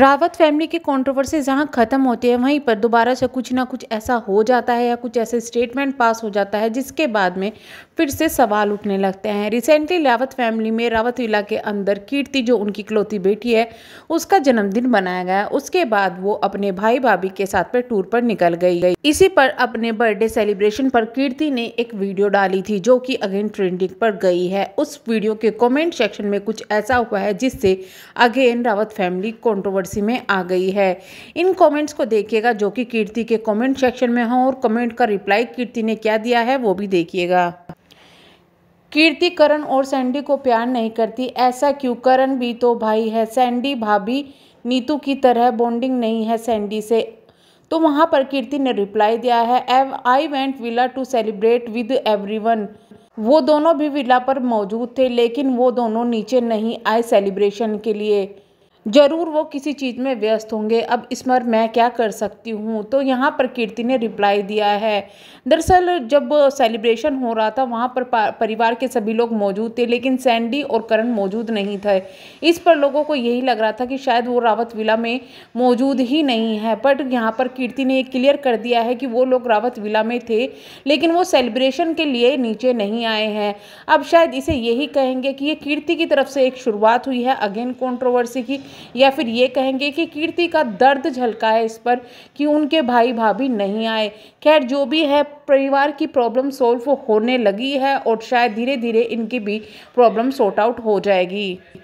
Rawat family की controversy जहाँ ख़त्म होती है वहीं पर दोबारा से कुछ ना कुछ ऐसा हो जाता है या कुछ ऐसे स्टेटमेंट पास हो जाता है जिसके बाद में फिर से सवाल उठने लगते हैं रिसेंटली रावत फैमिली में रावत विला के अंदर कीर्ति जो उनकी इकलौती बेटी है उसका जन्मदिन मनाया गया उसके बाद वो अपने भाई भाभी के साथ पर टूर पर निकल गई गई इसी पर अपने बर्थडे सेलिब्रेशन पर कीर्ति ने एक वीडियो डाली थी जो कि अगेन ट्रेंडिंग पर गई है उस वीडियो के कॉमेंट सेक्शन में कुछ ऐसा हुआ है जिससे again Rawat family controversy controversy में आ गई है इन कमेंट्स को देखिएगा जो कि कीर्ति के कमेंट सेक्शन में हो और कमेंट का रिप्लाई कीर्ति ने क्या दिया है वो भी देखिएगा कीर्ति करण और सैंडी को प्यार नहीं करती ऐसा क्यों करण भी तो भाई है सैंडी भाभी नीतू की तरह बॉन्डिंग नहीं है सैंडी से तो वहाँ पर कीर्ति ने रिप्लाई दिया है एव I went villa to celebrate with everyone वो दोनों भी विला पर मौजूद थे लेकिन वो दोनों नीचे नहीं आए सेलिब्रेशन के लिए ज़रूर वो किसी चीज़ में व्यस्त होंगे अब इस पर मैं क्या कर सकती हूँ तो यहाँ पर कीर्ति ने रिप्लाई दिया है दरअसल जब सेलिब्रेशन हो रहा था वहाँ पर परिवार के सभी लोग मौजूद थे लेकिन सैंडी और करण मौजूद नहीं थे इस पर लोगों को यही लग रहा था कि शायद वो रावत विला में मौजूद ही नहीं है बट यहाँ पर कीर्ति ने क्लियर कर दिया है कि वो लोग रावत विला में थे लेकिन वो सेलिब्रेशन के लिए नीचे नहीं आए हैं अब शायद इसे यही कहेंगे कि ये कीर्ति की तरफ से एक शुरुआत हुई है अगेन कॉन्ट्रोवर्सी की या फिर ये कहेंगे कि कीर्ति का दर्द झलका है इस पर कि उनके भाई भाभी नहीं आए खैर जो भी है परिवार की प्रॉब्लम सॉल्व होने लगी है और शायद धीरे धीरे इनकी भी प्रॉब्लम सॉर्ट आउट हो जाएगी